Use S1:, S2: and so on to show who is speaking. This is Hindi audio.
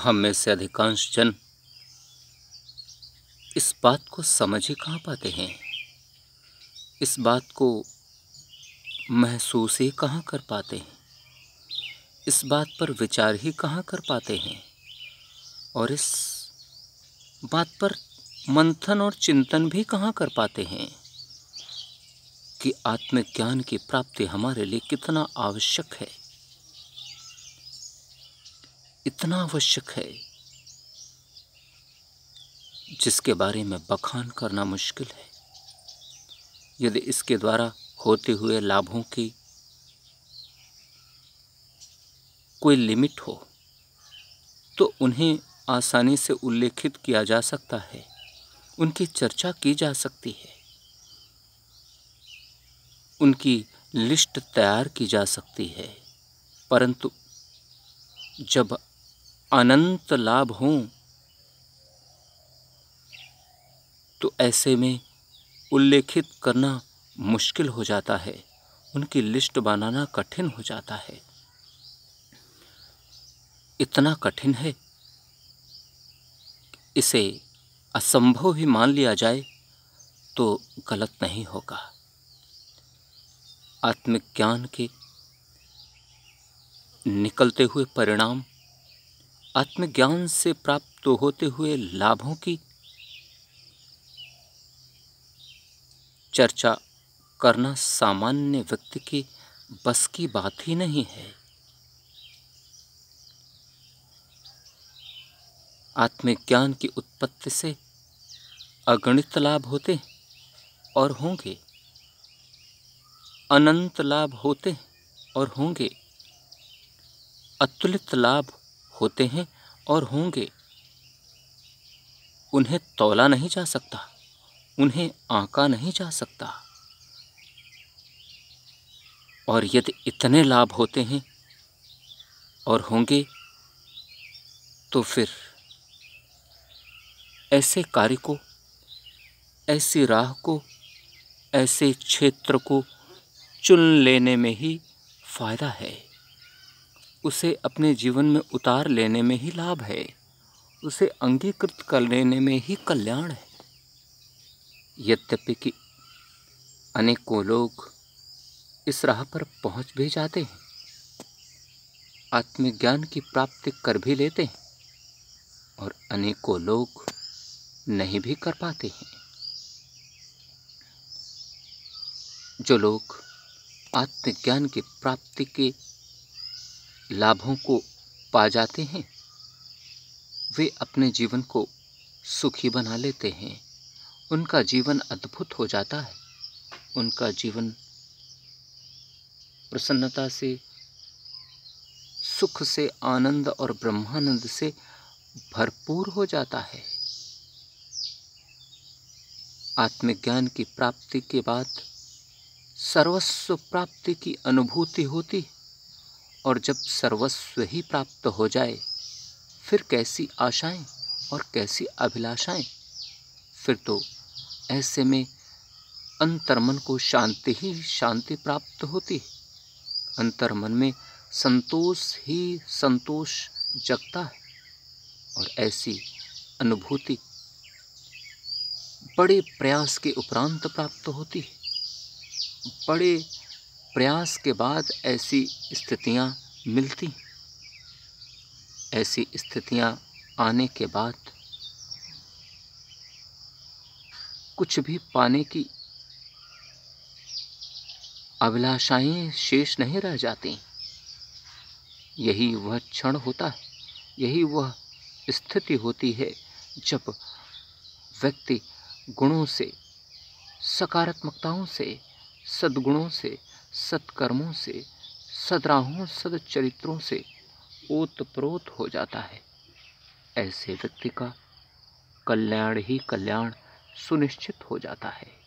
S1: हम में से अधिकांश जन इस बात को समझ ही कहाँ पाते हैं इस बात को महसूस ही कहाँ कर पाते हैं इस बात पर विचार ही कहाँ कर पाते हैं और इस बात पर मंथन और चिंतन भी कहाँ कर पाते हैं कि आत्मज्ञान की प्राप्ति हमारे लिए कितना आवश्यक है इतना आवश्यक है जिसके बारे में बखान करना मुश्किल है यदि इसके द्वारा होते हुए लाभों की कोई लिमिट हो तो उन्हें आसानी से उल्लेखित किया जा सकता है उनकी चर्चा की जा सकती है उनकी लिस्ट तैयार की जा सकती है परंतु जब अनंत लाभ हों तो ऐसे में उल्लेखित करना मुश्किल हो जाता है उनकी लिस्ट बनाना कठिन हो जाता है इतना कठिन है इसे असंभव ही मान लिया जाए तो गलत नहीं होगा आत्मज्ञान के निकलते हुए परिणाम आत्मज्ञान से प्राप्त होते हुए लाभों की चर्चा करना सामान्य व्यक्ति की बस की बात ही नहीं है आत्मज्ञान की उत्पत्ति से अगणित लाभ होते और होंगे अनंत लाभ होते और होंगे अतुलित लाभ होते हैं और होंगे उन्हें तोला नहीं जा सकता उन्हें आंका नहीं जा सकता और यदि इतने लाभ होते हैं और होंगे तो फिर ऐसे कार्य को ऐसी राह को ऐसे क्षेत्र को चुन लेने में ही फ़ायदा है उसे अपने जीवन में उतार लेने में ही लाभ है उसे अंगीकृत कर लेने में ही कल्याण है यद्यपि कि अनेकों लोग इस राह पर पहुंच भी जाते हैं आत्मज्ञान की प्राप्ति कर भी लेते हैं और अनेकों लोग नहीं भी कर पाते हैं जो लोग आत्मज्ञान की प्राप्ति के लाभों को पा जाते हैं वे अपने जीवन को सुखी बना लेते हैं उनका जीवन अद्भुत हो जाता है उनका जीवन प्रसन्नता से सुख से आनंद और ब्रह्मानंद से भरपूर हो जाता है आत्मज्ञान की प्राप्ति के बाद सर्वस्व प्राप्ति की अनुभूति होती है और जब सर्वस्व ही प्राप्त हो जाए फिर कैसी आशाएं और कैसी अभिलाषाएं फिर तो ऐसे में अंतर्मन को शांति ही शांति प्राप्त होती है अंतर्मन में संतोष ही संतोष जगता है और ऐसी अनुभूति बड़े प्रयास के उपरांत प्राप्त होती है बड़े प्रयास के बाद ऐसी स्थितियां मिलती ऐसी स्थितियां आने के बाद कुछ भी पाने की अभिलाषाएं शेष नहीं रह जाती यही वह क्षण होता है यही वह स्थिति होती है जब व्यक्ति गुणों से सकारात्मकताओं से सद्गुणों से सत्कर्मों से सदराहों सदचरित्रों से ओतप्रोत हो जाता है ऐसे व्यक्ति का कल्याण ही कल्याण सुनिश्चित हो जाता है